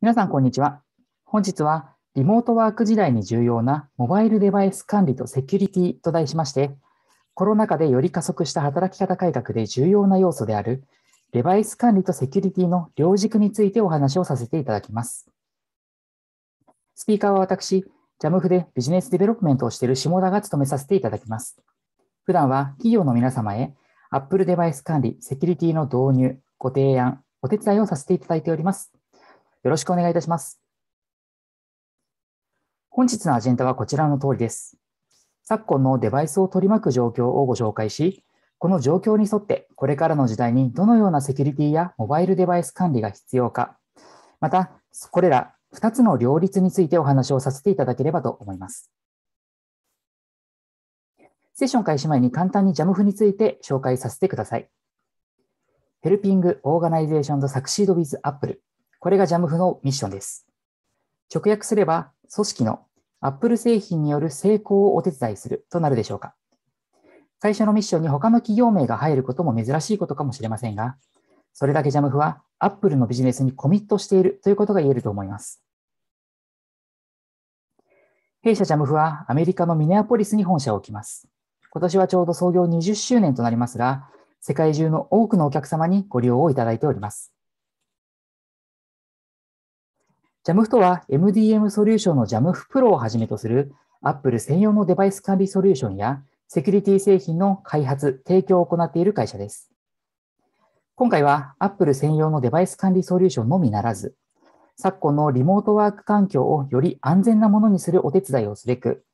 皆さん、こんにちは。本日は、リモートワーク時代に重要なモバイルデバイス管理とセキュリティと題しまして、コロナ禍でより加速した働き方改革で重要な要素である、デバイス管理とセキュリティの両軸についてお話をさせていただきます。スピーカーは私、ジャムフでビジネスデベロップメントをしている下田が務めさせていただきます。普段は企業の皆様へ、Apple デバイス管理、セキュリティの導入、ご提案、お手伝いをさせていただいております。よろしくお願いいたします。本日のアジェンダはこちらの通りです。昨今のデバイスを取り巻く状況をご紹介し、この状況に沿ってこれからの時代にどのようなセキュリティやモバイルデバイス管理が必要か、またこれら2つの両立についてお話をさせていただければと思います。セッション開始前に簡単に JAMF について紹介させてください。ヘルピング・オーガナイゼーション・ザ・サクシード・ウィズ・アップルこれが JAMF のミッションです。直訳すれば、組織の Apple 製品による成功をお手伝いするとなるでしょうか。最初のミッションに他の企業名が入ることも珍しいことかもしれませんが、それだけ JAMF は Apple のビジネスにコミットしているということが言えると思います。弊社 JAMF はアメリカのミネアポリスに本社を置きます。今年はちょうど創業20周年となりますが、世界中の多くのお客様にご利用をいただいております。JAMF とは MDM ソリューションの JAMF プロをはじめとする Apple 専用のデバイス管理ソリューションやセキュリティ製品の開発、提供を行っている会社です。今回は Apple 専用のデバイス管理ソリューションのみならず、昨今のリモートワーク環境をより安全なものにするお手伝いをすべく、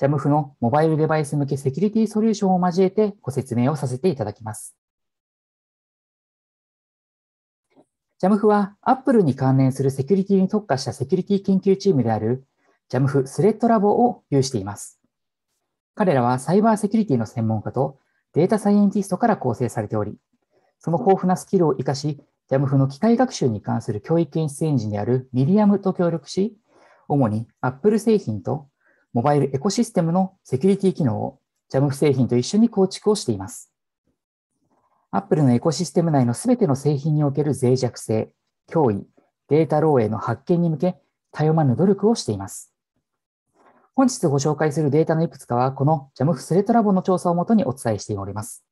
JAMF のモバイルデバイス向けセキュリティソリューションを交えてご説明をさせていただきます。JAMF は Apple に関連するセキュリティに特化したセキュリティ研究チームである JAMF スレッドラボを有しています。彼らはサイバーセキュリティの専門家とデータサイエンティストから構成されており、その豊富なスキルを活かし、JAMF の機械学習に関する教育演出エンジンであるミリアムと協力し、主に Apple 製品とモバイルエコシステムのセキュリティ機能を JAMF 製品と一緒に構築をしています。Apple のエコシステム内のすべての製品における脆弱性、脅威、データ漏洩の発見に向け、たよまぬ努力をしています。本日ご紹介するデータのいくつかは、この JAMF スレッドラボの調査をもとにお伝えしております。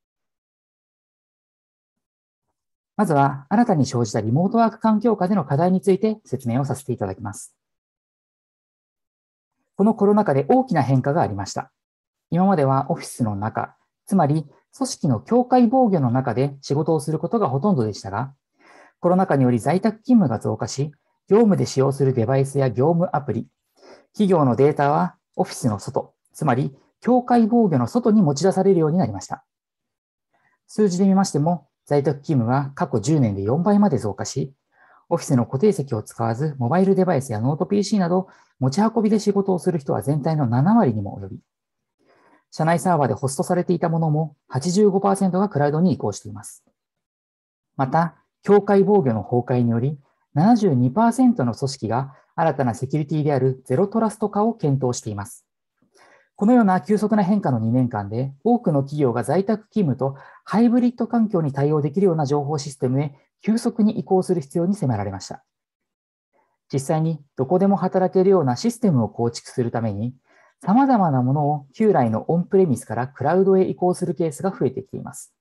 まずは、新たに生じたリモートワーク環境下での課題について説明をさせていただきます。このコロナ禍で大きな変化がありました。今まではオフィスの中、つまり組織の境界防御の中で仕事をすることがほとんどでしたが、コロナ禍により在宅勤務が増加し、業務で使用するデバイスや業務アプリ、企業のデータはオフィスの外、つまり境界防御の外に持ち出されるようになりました。数字で見ましても、在宅勤務は過去10年で4倍まで増加し、オフィスの固定席を使わず、モバイルデバイスやノート PC など、持ち運びで仕事をする人は全体の7割にも及び、社内サーバーでホストされていたものも85%がクラウドに移行しています。また、境界防御の崩壊により、72%の組織が新たなセキュリティであるゼロトラスト化を検討しています。このような急速な変化の2年間で、多くの企業が在宅勤務とハイブリッド環境に対応できるような情報システムへ急速に移行する必要に迫られました。実際にどこでも働けるようなシステムを構築するために、様々なものを旧来のオンプレミスからクラウドへ移行するケースが増えてきています。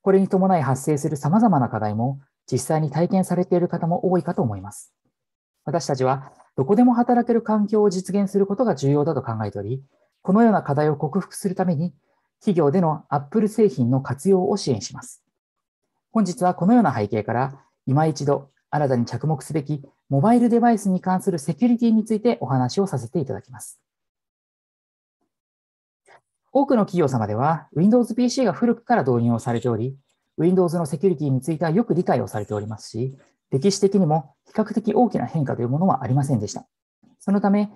これに伴い発生する様々な課題も実際に体験されている方も多いかと思います。私たちはどこでも働ける環境を実現することが重要だと考えており、このような課題を克服するために企業での Apple 製品の活用を支援します。本日はこのような背景から今一度新たに着目すべきモバイルデバイスに関するセキュリティについてお話をさせていただきます。多くの企業様では Windows PC が古くから導入をされており、Windows のセキュリティについてはよく理解をされておりますし、歴史的にも比較的大きな変化というものはありませんでした。そのため、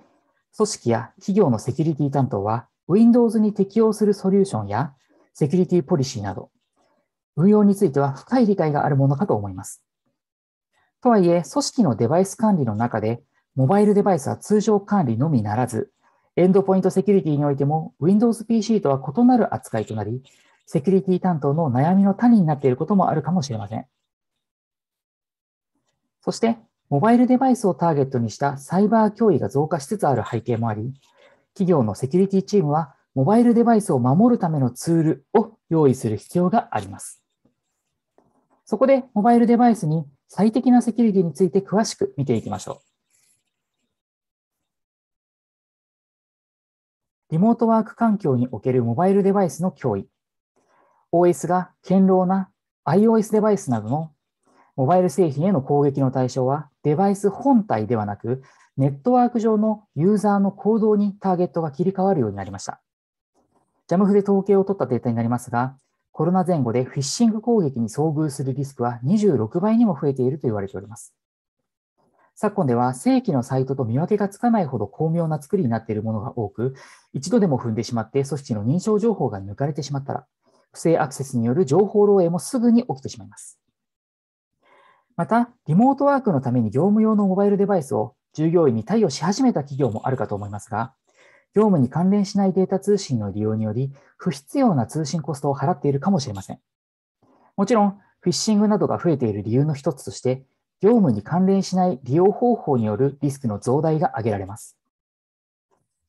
組織や企業のセキュリティ担当は、Windows に適用するソリューションやセキュリティポリシーなど、運用については深い理解があるものかと思います。とはいえ、組織のデバイス管理の中で、モバイルデバイスは通常管理のみならず、エンドポイントセキュリティにおいても Windows PC とは異なる扱いとなり、セキュリティ担当の悩みの種になっていることもあるかもしれません。そして、モバイルデバイスをターゲットにしたサイバー脅威が増加しつつある背景もあり、企業のセキュリティチームは、モバイルデバイスを守るためのツールを用意する必要があります。そこで、モバイルデバイスに最適なセキュリティについて詳しく見ていきましょう。リモートワーク環境におけるモバイルデバイスの脅威、OS が堅牢な iOS デバイスなどのモバイル製品への攻撃の対象は、デバイス本体ではなく、ネットワーク上のユーザーの行動にターゲットが切り替わるようになりました。JAMF で統計を取ったデータになりますが、コロナ前後でフィッシング攻撃に遭遇するリスクは26倍にも増えていると言われております。昨今では正規のサイトと見分けがつかないほど巧妙な作りになっているものが多く、一度でも踏んでしまって組織の認証情報が抜かれてしまったら、不正アクセスによる情報漏洩もすぐに起きてしまいます。また、リモートワークのために業務用のモバイルデバイスを従業員に対応し始めた企業もあるかと思いますが、業務に関連しないデータ通信の利用により、不必要な通信コストを払っているかもしれません。もちろん、フィッシングなどが増えている理由の一つとして、業務に関連しない利用方法によるリスクの増大が挙げられます。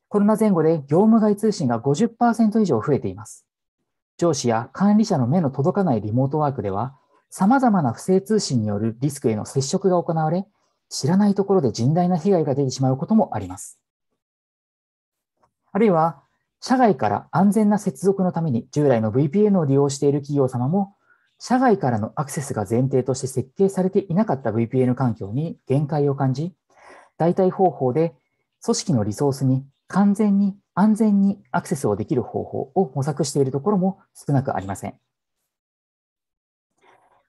コロナ前後で業務外通信が50%以上増えています。上司や管理者の目の届かないリモートワークでは、様々な不正通信によるリスクへの接触が行われ、知らないところで甚大な被害が出てしまうこともあります。あるいは、社外から安全な接続のために従来の VPN を利用している企業様も社外からのアクセスが前提として設計されていなかった VPN 環境に限界を感じ、代替方法で組織のリソースに完全に安全にアクセスをできる方法を模索しているところも少なくありません。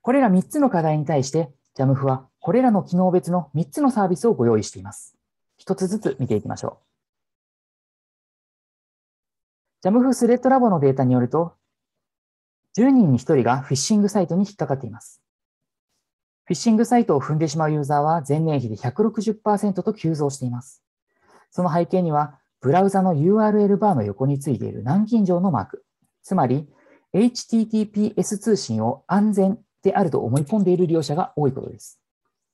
これら3つの課題に対して、JAMF はこれらの機能別の3つのサービスをご用意しています。1つずつ見ていきましょう。JAMF スレッドラボのデータによると、10人に1人がフィッシングサイトに引っかかっています。フィッシングサイトを踏んでしまうユーザーは前年比で160%と急増しています。その背景には、ブラウザの URL バーの横についている南京錠のマーク、つまり HTTPS 通信を安全であると思い込んでいる利用者が多いことです。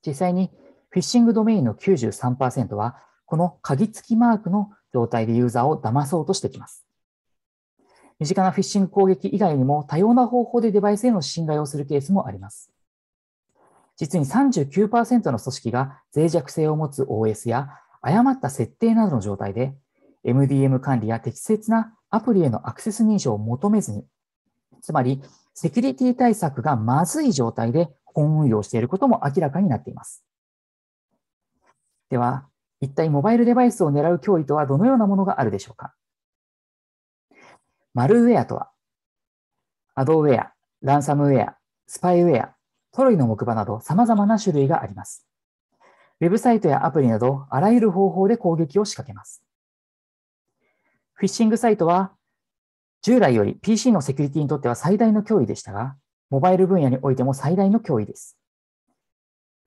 実際にフィッシングドメインの93%は、この鍵付きマークの状態でユーザーを騙そうとしてきます。身近なフィッシング攻撃以外にも多様な方法でデバイスへの侵害をするケースもあります。実に39%の組織が脆弱性を持つ OS や誤った設定などの状態で、MDM 管理や適切なアプリへのアクセス認証を求めずに、つまりセキュリティ対策がまずい状態で本運用していることも明らかになっています。では、一体モバイルデバイスを狙う脅威とはどのようなものがあるでしょうかマルウェアとは、アドウェア、ランサムウェア、スパイウェア、トロイの木馬など様々な種類があります。ウェブサイトやアプリなど、あらゆる方法で攻撃を仕掛けます。フィッシングサイトは、従来より PC のセキュリティにとっては最大の脅威でしたが、モバイル分野においても最大の脅威です。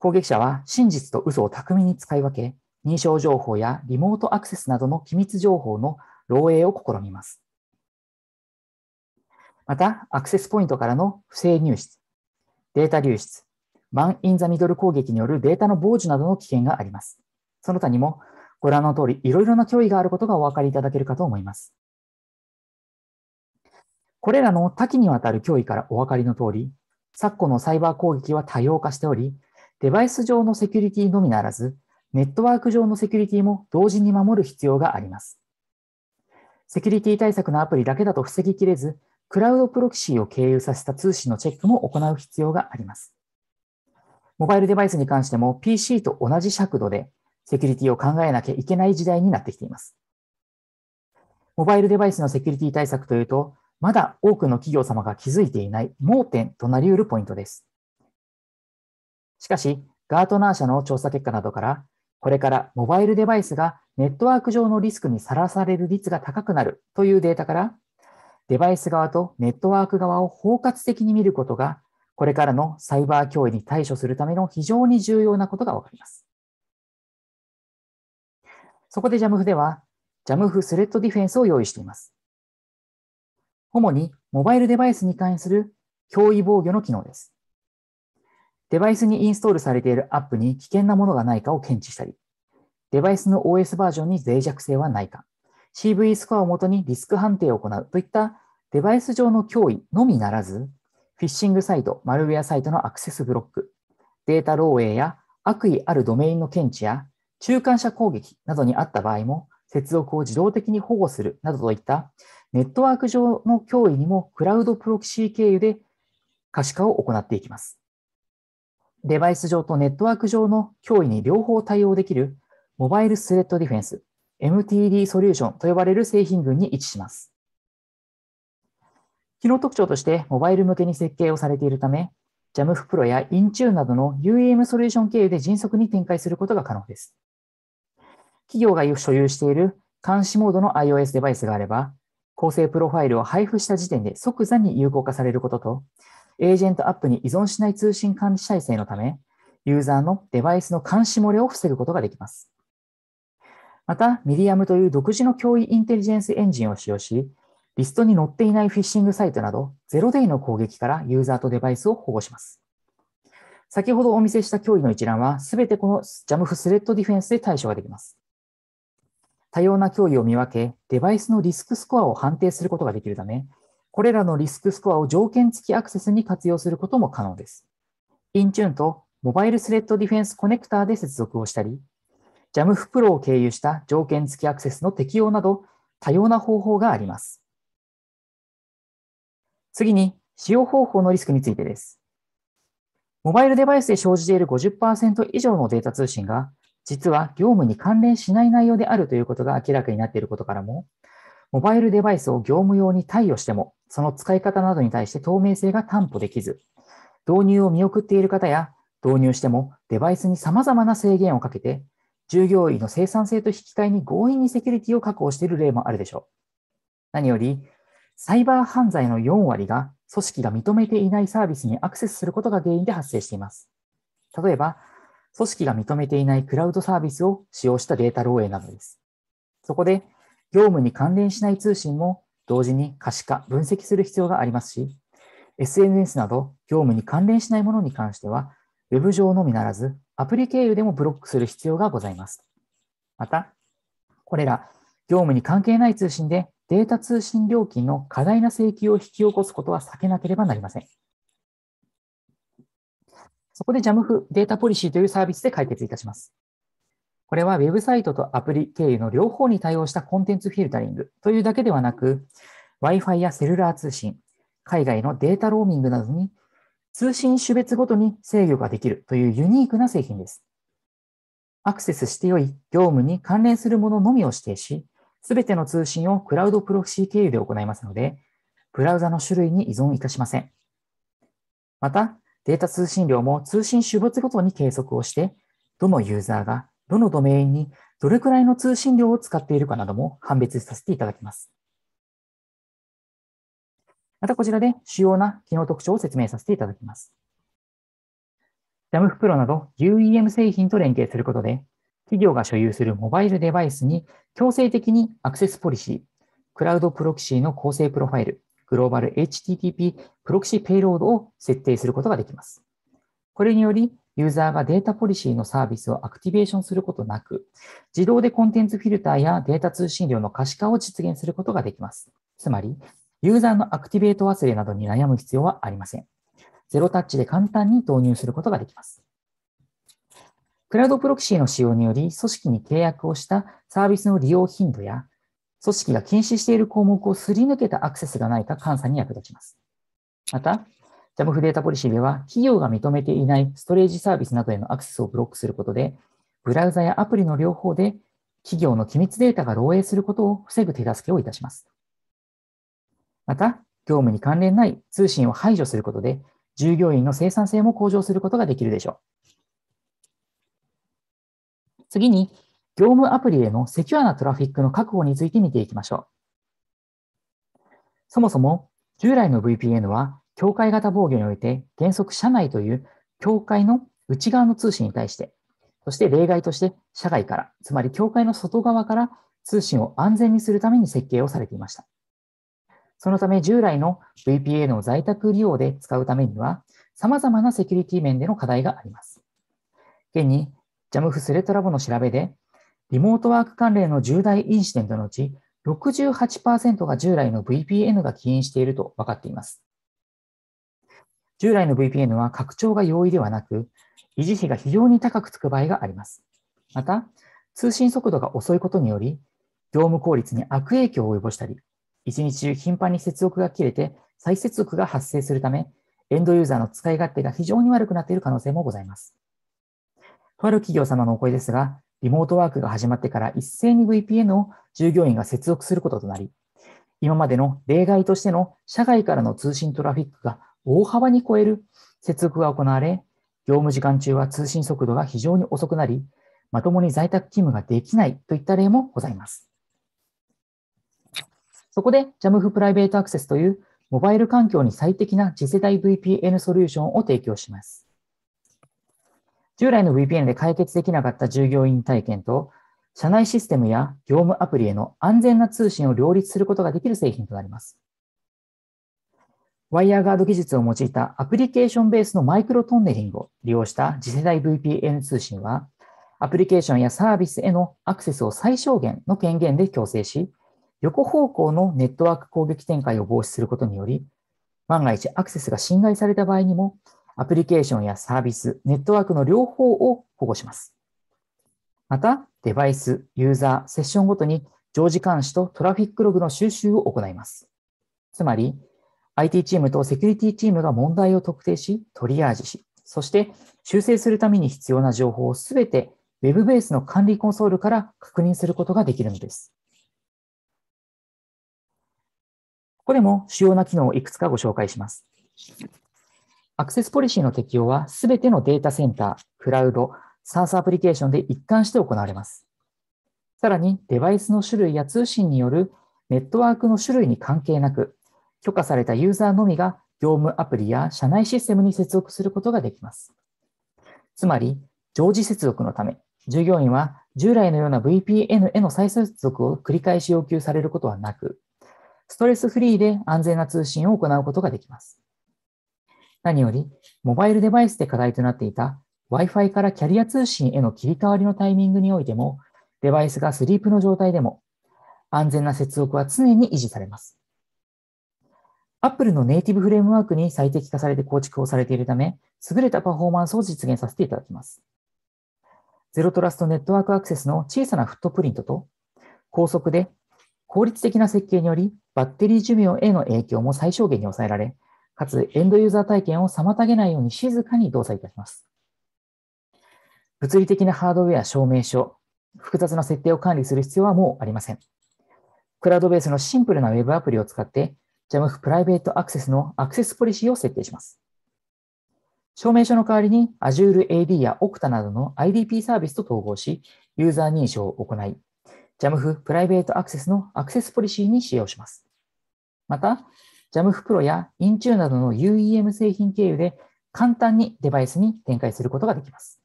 攻撃者は真実と嘘を巧みに使い分け、認証情報やリモートアクセスなどの機密情報の漏洩を試みます。また、アクセスポイントからの不正入出、データ流出、マン・イン・ザ・ミドル攻撃によるデータの傍受などの危険があります。その他にも、ご覧の通り、いろいろな脅威があることがお分かりいただけるかと思います。これらの多岐にわたる脅威からお分かりの通り、昨今のサイバー攻撃は多様化しており、デバイス上のセキュリティのみならず、ネットワーク上のセキュリティも同時に守る必要があります。セキュリティ対策のアプリだけだと防ぎきれず、クラウドプロキシーを経由させた通信のチェックも行う必要があります。モバイルデバイスに関しても PC と同じ尺度でセキュリティを考えなきゃいけない時代になってきています。モバイルデバイスのセキュリティ対策というと、まだ多くの企業様が気づいていない盲点となり得るポイントです。しかし、ガートナー社の調査結果などから、これからモバイルデバイスがネットワーク上のリスクにさらされる率が高くなるというデータから、デバイス側とネットワーク側を包括的に見ることが、これからのサイバー脅威に対処するための非常に重要なことがわかります。そこで JAMF では、JAMF スレッドディフェンスを用意しています。主にモバイルデバイスに関する脅威防御の機能です。デバイスにインストールされているアップに危険なものがないかを検知したり、デバイスの OS バージョンに脆弱性はないか、CV スコアをもとにリスク判定を行うといったデバイス上の脅威のみならず、フィッシングサイト、マルウェアサイトのアクセスブロック、データ漏洩や悪意あるドメインの検知や中間者攻撃などにあった場合も、接続を自動的に保護するなどといったネットワーク上の脅威にもクラウドプロキシー経由で可視化を行っていきます。デバイス上とネットワーク上の脅威に両方対応できるモバイルスレッドディフェンス MTD ソリューションと呼ばれる製品群に位置します。機能特徴としてモバイル向けに設計をされているため、JAMF Pro や Intune などの UEM ソリューション経由で迅速に展開することが可能です。企業が所有している監視モードの iOS デバイスがあれば、構成プロファイルを配布した時点で即座に有効化されることと、エージェントアップに依存しない通信管理体制のため、ユーザーのデバイスの監視漏れを防ぐことができます。また、ミディアムという独自の脅威インテリジェンスエンジンを使用し、リストに載っていないフィッシングサイトなど、ゼロデイの攻撃からユーザーとデバイスを保護します。先ほどお見せした脅威の一覧は、すべてこの JAMF スレッドディフェンスで対処ができます。多様な脅威を見分け、デバイスのリスクスコアを判定することができるため、これらのリスクスコアを条件付きアクセスに活用することも可能です。インチューンとモバイルスレッドディフェンスコネクターで接続をしたり、JAM フプロを経由した条件付きアクセスの適用など多様な方法があります。次に、使用方法のリスクについてです。モバイルデバイスで生じている50%以上のデータ通信が、実は業務に関連しない内容であるということが明らかになっていることからも、モバイルデバイスを業務用に貸与しても、その使い方などに対して透明性が担保できず、導入を見送っている方や、導入してもデバイスに様々な制限をかけて、従業員の生産性と引き換えに強引にセキュリティを確保している例もあるでしょう。何より、サイバー犯罪の4割が組織が認めていないサービスにアクセスすることが原因で発生しています。例えば、組織が認めていないクラウドサービスを使用したデータ漏洩などです。そこで、業務に関連しない通信も同時に可視化、分析する必要がありますし、SNS など業務に関連しないものに関しては、Web 上のみならず、アプリ経由でもブロックする必要がございます。また、これら業務に関係ない通信でデータ通信料金の過大な請求を引き起こすことは避けなければなりません。そこで JAMF データポリシーというサービスで解決いたします。これはウェブサイトとアプリ経由の両方に対応したコンテンツフィルタリングというだけではなく、Wi-Fi やセルラー通信、海外のデータローミングなどに通信種別ごとに制御ができるというユニークな製品です。アクセスしてよい業務に関連するもののみを指定し、すべての通信をクラウドプロキシー経由で行いますので、ブラウザの種類に依存いたしません。また、データ通信量も通信種別ごとに計測をして、どのユーザーがどのドメインにどれくらいの通信量を使っているかなども判別させていただきます。またこちらで主要な機能特徴を説明させていただきます。ダムフプロなど UEM 製品と連携することで、企業が所有するモバイルデバイスに強制的にアクセスポリシー、クラウドプロキシーの構成プロファイル、グローバル HTTP プロキシーペイロードを設定することができます。これにより、ユーザーがデータポリシーのサービスをアクティベーションすることなく、自動でコンテンツフィルターやデータ通信量の可視化を実現することができます。つまり、ユーザーのアクティベート忘れなどに悩む必要はありません。ゼロタッチで簡単に導入することができます。クラウドプロキシーの使用により、組織に契約をしたサービスの利用頻度や、組織が禁止している項目をすり抜けたアクセスがないか監査に役立ちます。また、JAMF データポリシーでは、企業が認めていないストレージサービスなどへのアクセスをブロックすることで、ブラウザやアプリの両方で企業の機密データが漏洩することを防ぐ手助けをいたします。また、業務に関連ない通信を排除することで、従業員の生産性も向上することができるでしょう。次に、業務アプリへのセキュアなトラフィックの確保について見ていきましょう。そもそも、従来の VPN は、境界型防御において原則社内という境界の内側の通信に対して、そして例外として社外から、つまり境界の外側から通信を安全にするために設計をされていました。そのため従来の VPA の在宅利用で使うためには、様々なセキュリティ面での課題があります。現に、JAMF スレッドラボの調べで、リモートワーク関連の重大インシデントのうち68%が従来の VPN が起因していると分かっています。従来の VPN は拡張が容易ではなく、維持費が非常に高くつく場合があります。また、通信速度が遅いことにより、業務効率に悪影響を及ぼしたり、1日中頻繁に接続が切れて、再接続が発生するため、エンドユーザーの使い勝手が非常に悪くなっている可能性もございます。とある企業様のお声ですが、リモートワークが始まってから一斉に VPN を従業員が接続することとなり、今までの例外としての社外からの通信トラフィックが大幅に超える接続が行われ、業務時間中は通信速度が非常に遅くなり、まともに在宅勤務ができないといった例もございます。そこで JAMF プライベートアクセスというモバイル環境に最適な次世代 VPN ソリューションを提供します。従来の VPN で解決できなかった従業員体験と、社内システムや業務アプリへの安全な通信を両立することができる製品となります。ワイヤーガード技術を用いたアプリケーションベースのマイクロトンネリングを利用した次世代 VPN 通信は、アプリケーションやサービスへのアクセスを最小限の権限で強制し、横方向のネットワーク攻撃展開を防止することにより、万が一アクセスが侵害された場合にも、アプリケーションやサービス、ネットワークの両方を保護します。また、デバイス、ユーザー、セッションごとに常時監視とトラフィックログの収集を行います。つまり、IT チームとセキュリティチームが問題を特定し、トリアージし、そして修正するために必要な情報をすべて Web ベースの管理コンソールから確認することができるのです。ここでも主要な機能をいくつかご紹介します。アクセスポリシーの適用はすべてのデータセンター、クラウド、サースアプリケーションで一貫して行われます。さらに、デバイスの種類や通信によるネットワークの種類に関係なく、許可されたユーザーのみが業務アプリや社内システムに接続することができます。つまり、常時接続のため、従業員は従来のような VPN への再接続を繰り返し要求されることはなく、ストレスフリーで安全な通信を行うことができます。何より、モバイルデバイスで課題となっていた Wi-Fi からキャリア通信への切り替わりのタイミングにおいても、デバイスがスリープの状態でも、安全な接続は常に維持されます。Apple のネイティブフレームワークに最適化されて構築をされているため、優れたパフォーマンスを実現させていただきます。ゼロトラストネットワークアクセスの小さなフットプリントと、高速で効率的な設計により、バッテリー寿命への影響も最小限に抑えられ、かつエンドユーザー体験を妨げないように静かに動作いたします。物理的なハードウェア証明書、複雑な設定を管理する必要はもうありません。クラウドベースのシンプルな Web アプリを使って、JAMF プライベートアクセスのアクセスポリシーを設定します。証明書の代わりに Azure AD や Okta などの IDP サービスと統合し、ユーザー認証を行い、JAMF プライベートアクセスのアクセスポリシーに使用します。また、JAMF Pro や Intune などの UEM 製品経由で簡単にデバイスに展開することができます。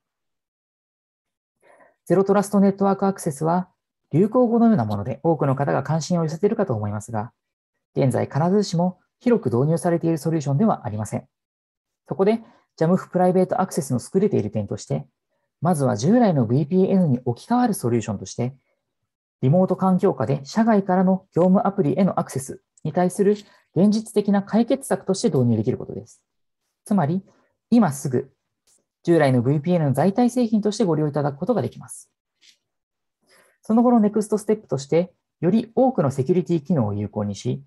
ゼロトラストネットワークアクセスは流行語のようなもので多くの方が関心を寄せているかと思いますが、現在必ずしも広く導入されているソリューションではありません。そこで JAMF プライベートアクセスの優れている点として、まずは従来の VPN に置き換わるソリューションとして、リモート環境下で社外からの業務アプリへのアクセスに対する現実的な解決策として導入できることです。つまり、今すぐ、従来の VPN の代替製品としてご利用いただくことができます。その後のネクストステップとして、より多くのセキュリティ機能を有効にし、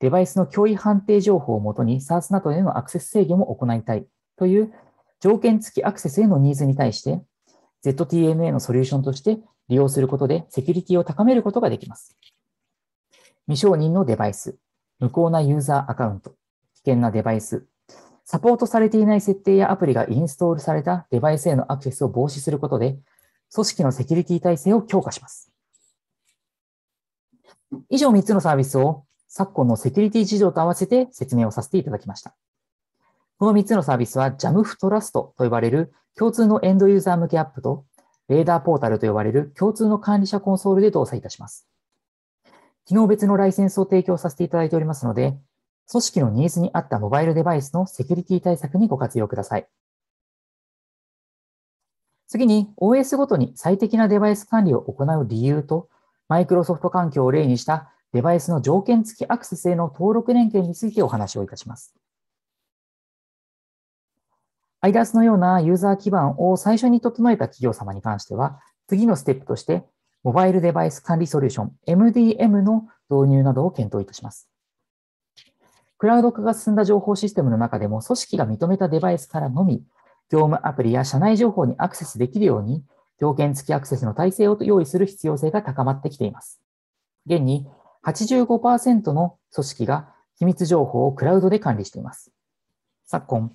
デバイスの脅威判定情報をもとに SARS などへのアクセス制御も行いたいという条件付きアクセスへのニーズに対して、ZTNA のソリューションとして利用することでセキュリティを高めることができます。未承認のデバイス、無効なユーザーアカウント、危険なデバイス、サポートされていない設定やアプリがインストールされたデバイスへのアクセスを防止することで、組織のセキュリティ体制を強化します。以上3つのサービスを昨今のセキュリティ事情と合わせて説明をさせていただきました。この3つのサービスは JAMF トラストと呼ばれる共通のエンドユーザー向けアップとレーダーポータルと呼ばれる共通の管理者コンソールで動作いたします。機能別のライセンスを提供させていただいておりますので、組織のニーズに合ったモバイルデバイスのセキュリティ対策にご活用ください。次に OS ごとに最適なデバイス管理を行う理由と、マイクロソフト環境を例にしたデバイスの条件付きアクセスへの登録連携についてお話をいたします。イダースのようなユーザー基盤を最初に整えた企業様に関しては、次のステップとして、モバイルデバイス管理ソリューション MDM の導入などを検討いたします。クラウド化が進んだ情報システムの中でも、組織が認めたデバイスからのみ、業務アプリや社内情報にアクセスできるように、条件付きアクセスの体制を用意する必要性が高まってきています。現に85%の組織が機密情報をクラウドで管理しています。昨今、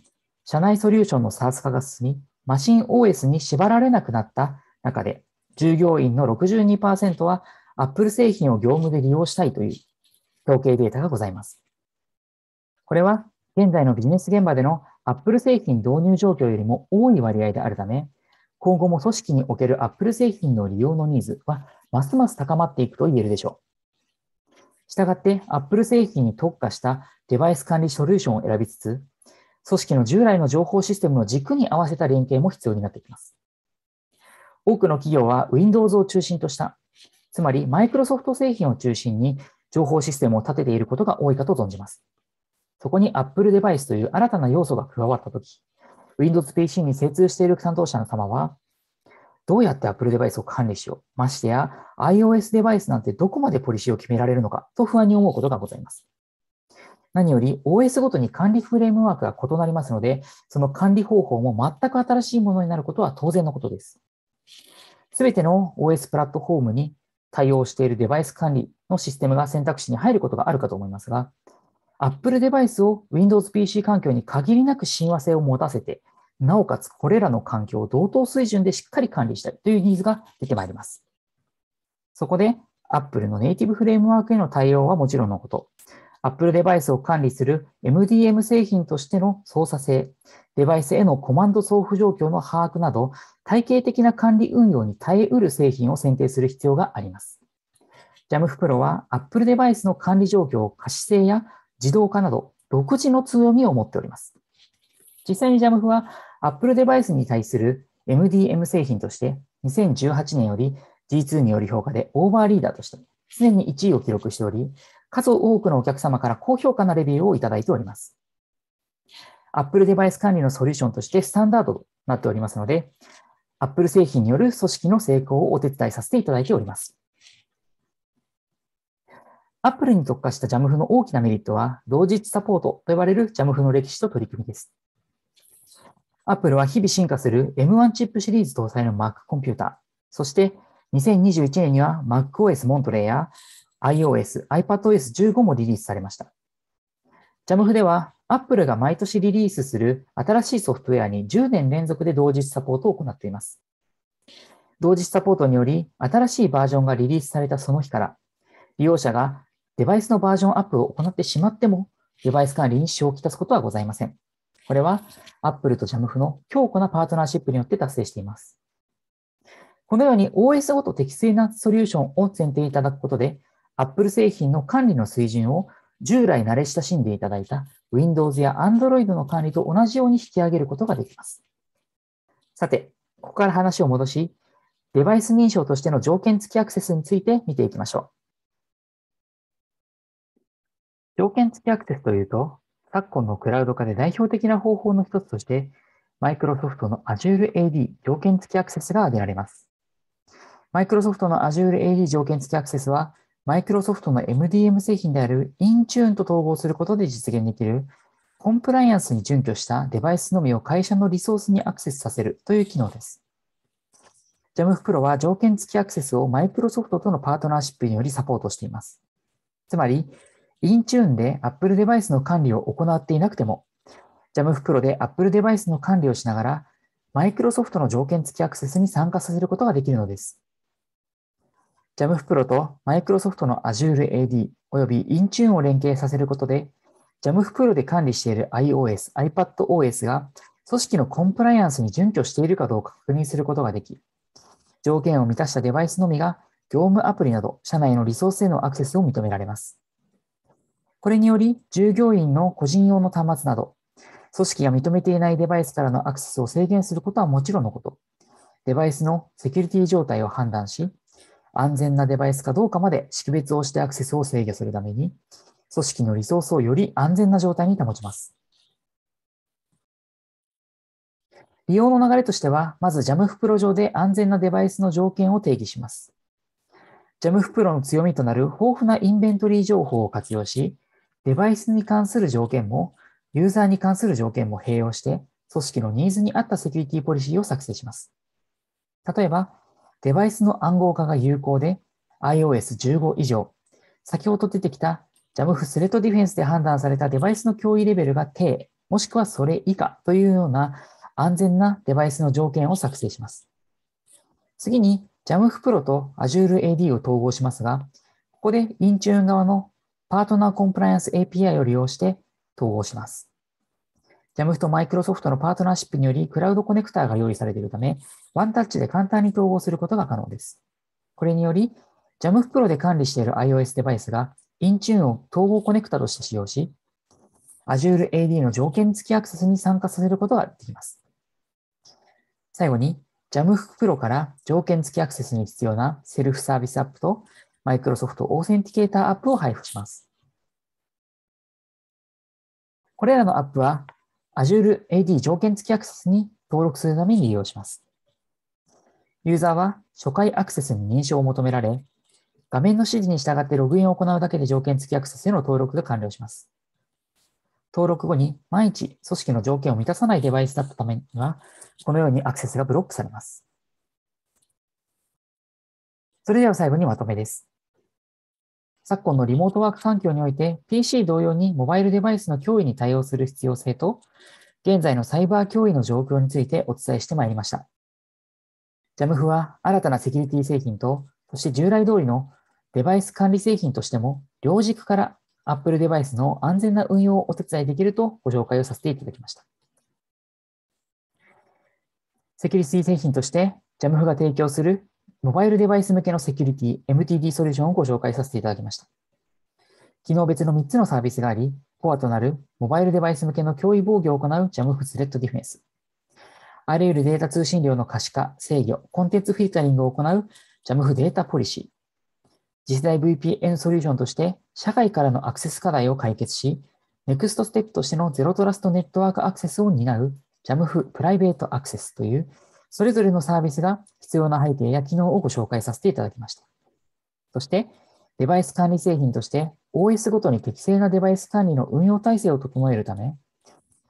社内ソリューションの s a ズ s 化が進み、マシン OS に縛られなくなった中で、従業員の62%は Apple 製品を業務で利用したいという統計データがございます。これは現在のビジネス現場での Apple 製品導入状況よりも多い割合であるため、今後も組織における Apple 製品の利用のニーズはますます高まっていくと言えるでしょう。したがって Apple 製品に特化したデバイス管理ソリューションを選びつつ、組織の従来の情報システムの軸に合わせた連携も必要になってきます。多くの企業は Windows を中心とした、つまりマイクロソフト製品を中心に情報システムを立てていることが多いかと存じます。そこに Apple デバイスという新たな要素が加わったとき、Windows PC に精通している担当者の様は、どうやって Apple デバイスを管理しよう、ましてや iOS デバイスなんてどこまでポリシーを決められるのかと不安に思うことがございます。何より OS ごとに管理フレームワークが異なりますので、その管理方法も全く新しいものになることは当然のことです。すべての OS プラットフォームに対応しているデバイス管理のシステムが選択肢に入ることがあるかと思いますが、Apple デバイスを Windows PC 環境に限りなく親和性を持たせて、なおかつこれらの環境を同等水準でしっかり管理したいというニーズが出てまいります。そこで Apple のネイティブフレームワークへの対応はもちろんのこと、Apple デバイスを管理する MDM 製品としての操作性、デバイスへのコマンド送付状況の把握など、体系的な管理運用に耐えうる製品を選定する必要があります。JAM Pro は Apple デバイスの管理状況、を可視性や自動化など、独自の強みを持っております。実際に JAMF は Apple デバイスに対する MDM 製品として2018年より G2 により評価でオーバーリーダーとしてすでに1位を記録しており、数多くのお客様から高評価なレビューをいただいております。Apple デバイス管理のソリューションとしてスタンダードとなっておりますので、Apple 製品による組織の成功をお手伝いさせていただいております。Apple に特化した JAMF の大きなメリットは、同日サポートと呼ばれる JAMF の歴史と取り組みです。Apple は日々進化する M1 チップシリーズ搭載の Mac コンピューター、そして2021年には MacOS モントレーや iOS、iPadOS15 もリリースされました。JAMF では Apple が毎年リリースする新しいソフトウェアに10年連続で同日サポートを行っています。同日サポートにより、新しいバージョンがリリースされたその日から、利用者がデバイスのバージョンアップを行ってしまっても、デバイス管理に支障をきたすことはございません。これは Apple と JAMF の強固なパートナーシップによって達成しています。このように OS ごと適正なソリューションを選定いただくことで、Apple 製品の管理の水準を従来慣れ親しんでいただいた Windows や Android の管理と同じように引き上げることができます。さて、ここから話を戻し、デバイス認証としての条件付きアクセスについて見ていきましょう。条件付きアクセスというと、昨今のクラウド化で代表的な方法の一つとして、Microsoft の Azure AD 条件付きアクセスが挙げられます。マイクロソフトの Azure AD 条件付きアクセスは、マイクロソフトの MDM 製品である Intune と統合することで実現できる、コンプライアンスに準拠したデバイスのみを会社のリソースにアクセスさせるという機能です。JAMF Pro は条件付きアクセスをマイクロソフトとのパートナーシップによりサポートしています。つまり、Intune で Apple デバイスの管理を行っていなくても、JAMF Pro で Apple デバイスの管理をしながら、マイクロソフトの条件付きアクセスに参加させることができるのです。JAM 袋と Microsoft の Azure AD および Intune を連携させることで、JAM 袋で管理している iOS、iPadOS が組織のコンプライアンスに準拠しているかどうか確認することができ、条件を満たしたデバイスのみが業務アプリなど社内のリソースへのアクセスを認められます。これにより、従業員の個人用の端末など、組織が認めていないデバイスからのアクセスを制限することはもちろんのこと、デバイスのセキュリティ状態を判断し、安全なデバイスかどうかまで識別をしてアクセスを制御するために、組織のリソースをより安全な状態に保ちます。利用の流れとしては、まず JAM ロ上で安全なデバイスの条件を定義します。JAM ロの強みとなる豊富なインベントリー情報を活用し、デバイスに関する条件も、ユーザーに関する条件も併用して、組織のニーズに合ったセキュリティポリシーを作成します。例えば、デバイスの暗号化が有効で iOS15 以上、先ほど出てきた JAMF スレッドディフェンスで判断されたデバイスの脅威レベルが低、もしくはそれ以下というような安全なデバイスの条件を作成します。次に JAMF Pro と Azure AD を統合しますが、ここで Intune 側のパートナーコンプライアンス API を利用して統合します。JAMF とマイクロソフトのパートナーシップにより、クラウドコネクターが用意されているため、ワンタッチで簡単に統合することが可能です。これにより、JAMF Pro で管理している iOS デバイスが、Intune を統合コネクタとして使用し、Azure AD の条件付きアクセスに参加させることができます。最後に、JAMF Pro から条件付きアクセスに必要なセルフサービスアップと Microsoft オーセンティケーターアップを配布します。これらのアップは Azure AD 条件付きアクセスに登録するために利用します。ユーザーは初回アクセスに認証を求められ、画面の指示に従ってログインを行うだけで条件付きアクセスへの登録が完了します。登録後に万一組織の条件を満たさないデバイスだったためには、このようにアクセスがブロックされます。それでは最後にまとめです。昨今のリモートワーク環境において PC 同様にモバイルデバイスの脅威に対応する必要性と現在のサイバー脅威の状況についてお伝えしてまいりました。JAMF は新たなセキュリティ製品とそして従来通りのデバイス管理製品としても両軸から Apple デバイスの安全な運用をお手伝いできるとご紹介をさせていただきました。セキュリティ製品として JAMF が提供するモバイルデバイス向けのセキュリティ、MTD ソリューションをご紹介させていただきました。昨日別の3つのサービスがあり、コアとなるモバイルデバイス向けの脅威防御を行う JAMF スレッドディフェンス。あらゆるデータ通信量の可視化、制御、コンテンツフィルタリングを行う JAMF データポリシー。次世代 VPN ソリューションとして社会からのアクセス課題を解決し、ネクストステップとしてのゼロトラストネットワークアクセスを担う JAMF プライベートアクセスというそれぞれのサービスが必要な背景や機能をご紹介させていただきました。そして、デバイス管理製品として OS ごとに適正なデバイス管理の運用体制を整えるため、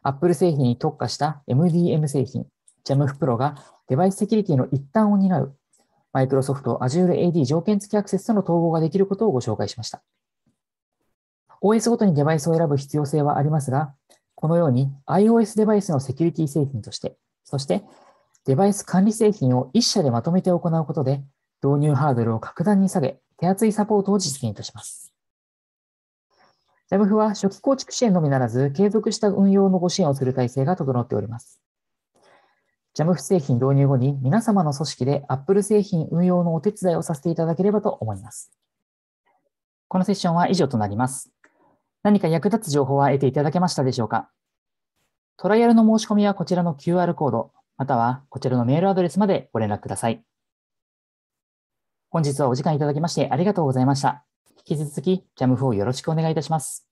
Apple 製品に特化した MDM 製品、JAMFPRO がデバイスセキュリティの一端を担う、Microsoft Azure AD 条件付きアクセスとの統合ができることをご紹介しました。OS ごとにデバイスを選ぶ必要性はありますが、このように iOS デバイスのセキュリティ製品として、そしてデバイス管理製品を1社でまとめて行うことで、導入ハードルを格段に下げ、手厚いサポートを実現とします。JAMF は初期構築支援のみならず、継続した運用のご支援をする体制が整っております。JAMF 製品導入後に皆様の組織で Apple 製品運用のお手伝いをさせていただければと思います。このセッションは以上となります。何か役立つ情報は得ていただけましたでしょうかトライアルの申し込みはこちらの QR コード、またはこちらのメールアドレスまでご連絡ください。本日はお時間いただきましてありがとうございました。引き続き j a m をよろしくお願いいたします。